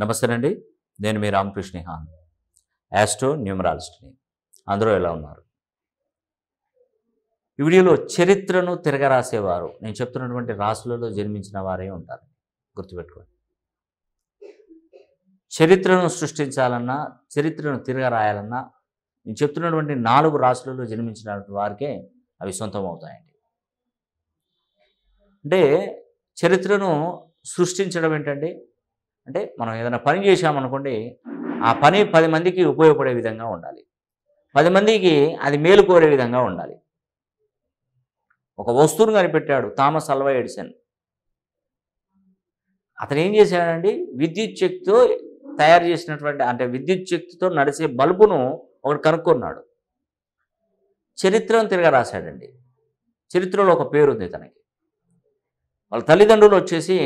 నమస్తే అండి నేను మీ రామకృష్ణ హాన్ యాస్ట్రో న్యూమరాలజిస్ట్ని అందరూ ఎలా ఉన్నారు ఈ వీడియోలో చరిత్రను తిరగరాసేవారు నేను చెప్తున్నటువంటి రాసులలో జన్మించిన వారే ఉంటారు గుర్తుపెట్టుకోండి చరిత్రను సృష్టించాలన్నా చరిత్రను తిరగరాయాలన్నా నేను చెప్తున్నటువంటి నాలుగు రాసులలో జన్మించిన వారికే అవి సొంతం అవుతాయండి అంటే చరిత్రను సృష్టించడం ఏంటండి అంటే మనం ఏదైనా పని చేశామనుకోండి ఆ పని పది మందికి ఉపయోగపడే విధంగా ఉండాలి పది మందికి అది మేలు విధంగా ఉండాలి ఒక వస్తువును కనిపెట్టాడు థామస్ అల్వా ఎడిసన్ అతను ఏం చేశాడండి విద్యుత్ శక్తితో తయారు చేసినటువంటి అంటే విద్యుత్ శక్తితో నడిచే బల్బును ఒకడు కనుక్కున్నాడు చరిత్రను తిరగ రాశాడండి చరిత్రలో ఒక పేరు ఉంది తనకి వాళ్ళ తల్లిదండ్రులు వచ్చేసి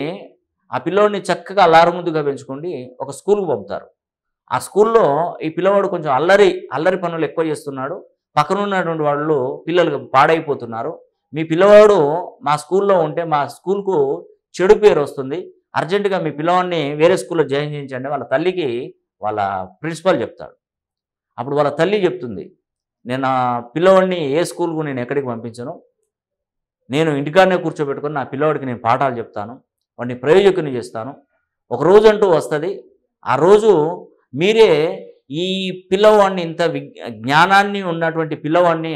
ఆ పిల్లవాడిని చక్కగా ముందుగా పెంచుకోండి ఒక స్కూల్కి పంపుతారు ఆ స్కూల్లో ఈ పిల్లవాడు కొంచెం అల్లరి అల్లరి పనులు ఎక్కువ చేస్తున్నాడు పక్కన ఉన్నటువంటి వాళ్ళు పిల్లలు పాడైపోతున్నారు మీ పిల్లవాడు మా స్కూల్లో ఉంటే మా స్కూల్కు చెడు పేరు వస్తుంది అర్జెంటుగా మీ పిల్లవాడిని వేరే స్కూల్లో జాయిన్ చేయించండి వాళ్ళ తల్లికి వాళ్ళ ప్రిన్సిపాల్ చెప్తాడు అప్పుడు వాళ్ళ తల్లి చెప్తుంది నేను ఆ పిల్లవాడిని ఏ స్కూల్కు నేను ఎక్కడికి పంపించను నేను ఇంటికాడనే కూర్చోబెట్టుకొని నా పిల్లవాడికి నేను పాఠాలు చెప్తాను వాడిని ప్రయోజకుని చేస్తాను ఒక రోజు అంటూ వస్తుంది ఆ రోజు మీరే ఈ పిల్లవాడిని ఇంత జ్ఞానాన్ని ఉన్నటువంటి పిల్లవాడిని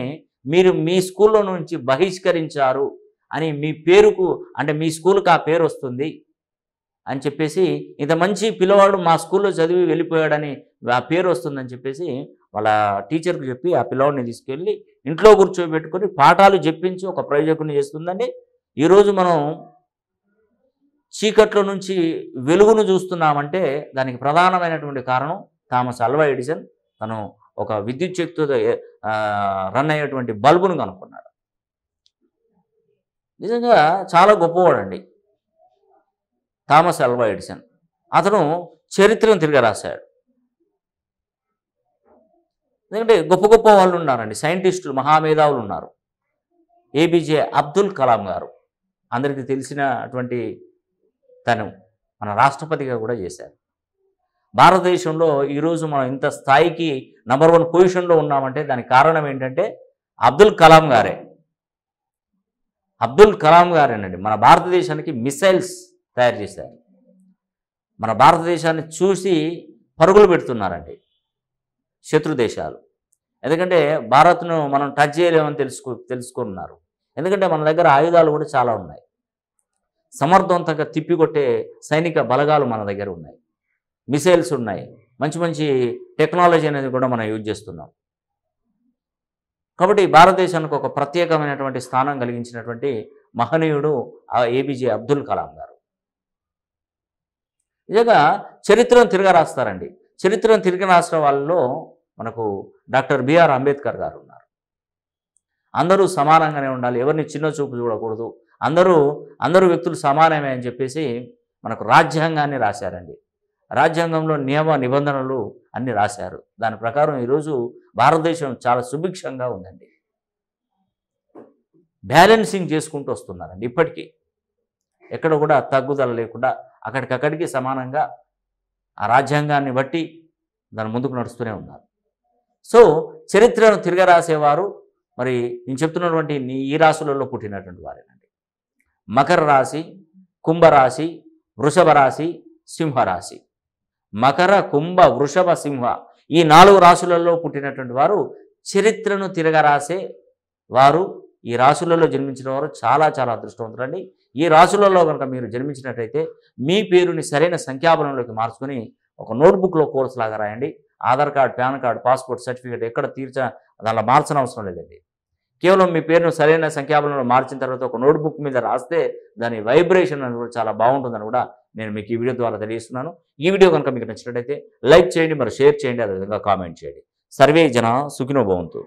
మీరు మీ స్కూల్లో నుంచి బహిష్కరించారు అని మీ పేరుకు అంటే మీ స్కూల్కి ఆ పేరు వస్తుంది అని చెప్పేసి ఇంత మంచి పిల్లవాడు మా స్కూల్లో చదివి వెళ్ళిపోయాడని ఆ పేరు వస్తుందని చెప్పేసి వాళ్ళ టీచర్కి చెప్పి ఆ పిల్లవాడిని తీసుకెళ్ళి ఇంట్లో కూర్చోబెట్టుకొని పాఠాలు చెప్పించి ఒక ప్రయోజకుని చేస్తుందండి ఈరోజు మనం చీకట్లో నుంచి వెలుగును చూస్తున్నామంటే దానికి ప్రధానమైనటువంటి కారణం థామస్ అల్వా ఎడిసన్ తను ఒక విద్యుత్ శక్తితో రన్ అయ్యేటువంటి బల్బును కనుక్కున్నాడు నిజంగా చాలా గొప్పవాడండి థామస్ అల్వా ఎడిసన్ అతను చరిత్రను తిరిగి రాశాడు ఎందుకంటే గొప్ప గొప్ప వాళ్ళు ఉన్నారండి సైంటిస్టులు మహామేధావులు ఉన్నారు ఏపీజే అబ్దుల్ కలాం గారు అందరికీ తెలిసినటువంటి తను మన రాష్ట్రపతిగా కూడా చేశారు భారతదేశంలో ఈరోజు మనం ఇంత స్థాయికి నంబర్ వన్ పొజిషన్లో ఉన్నామంటే దానికి కారణం ఏంటంటే అబ్దుల్ కలాం గారే అబ్దుల్ కలాం గారేనండి మన భారతదేశానికి మిసైల్స్ తయారు చేశారు మన భారతదేశాన్ని చూసి పరుగులు పెడుతున్నారండి శత్రు దేశాలు ఎందుకంటే భారత్ను మనం టచ్ చేయలేమని తెలుసుకు తెలుసుకున్నారు ఎందుకంటే మన దగ్గర ఆయుధాలు కూడా చాలా ఉన్నాయి సమర్థవంతంగా తిప్పికొట్టే సైనిక బలగాలు మన దగ్గర ఉన్నాయి మిసైల్స్ ఉన్నాయి మంచి మంచి టెక్నాలజీ అనేది కూడా మనం యూజ్ చేస్తున్నాం కాబట్టి భారతదేశానికి ఒక ప్రత్యేకమైనటువంటి స్థానం కలిగించినటువంటి మహనీయుడు ఏబీజే అబ్దుల్ కలాం గారు నిజంగా చరిత్రను తిరగా రాస్తారండి చరిత్రను తిరిగి రాసిన వాళ్ళలో మనకు డాక్టర్ బిఆర్ అంబేద్కర్ గారు ఉన్నారు అందరూ సమానంగానే ఉండాలి ఎవరిని చిన్న చూపు చూడకూడదు అందరూ అందరూ వ్యక్తులు సమానమే అని చెప్పేసి మనకు రాజ్యాంగాన్ని రాశారండి రాజ్యాంగంలో నియమ నిబంధనలు అన్ని రాశారు దాని ప్రకారం ఈరోజు భారతదేశం చాలా సుభిక్షంగా ఉందండి బ్యాలెన్సింగ్ చేసుకుంటూ వస్తున్నారండి ఇప్పటికీ ఎక్కడ కూడా తగ్గుదల లేకుండా అక్కడికక్కడికి సమానంగా ఆ రాజ్యాంగాన్ని బట్టి దాని ముందుకు నడుస్తూనే ఉన్నారు సో చరిత్రను తిరగరాసేవారు మరి నేను చెప్తున్నటువంటి ఈ రాసులలో పుట్టినటువంటి వారేనండి మకర రాశి కుంభరాశి వృషభ రాశి సింహరాశి మకర కుంభ వృషభ సింహ ఈ నాలుగు రాశులలో పుట్టినటువంటి వారు చరిత్రను తిరగరాసే వారు ఈ రాశులలో జన్మించిన వారు చాలా చాలా అదృష్టవంతులండి ఈ రాశులలో కనుక మీరు జన్మించినట్టయితే మీ పేరుని సరైన సంఖ్యాబలంలోకి మార్చుకుని ఒక నోట్బుక్లో కోర్సు లాగా రాయండి Aadhaar card PAN card passport certificate ఎక్కడ తీర్చ దానిలో మార్చిన అవసరం లేదండి కేవలం మీ పేరును సరైన సంఖ్యాబలంలో మార్చిన తర్వాత ఒక నోట్బుక్ మీద రాస్తే దాని వైబ్రేషన్ అని కూడా చాలా బాగుంటుందని కూడా నేను మీకు ఈ వీడియో ద్వారా తెలియజేస్తున్నాను ఈ వీడియో కనుక మీకు నచ్చినట్టయితే లైక్ చేయండి మరి షేర్ చేయండి అదేవిధంగా కామెంట్ చేయండి సర్వే జన సుఖినో భవంతు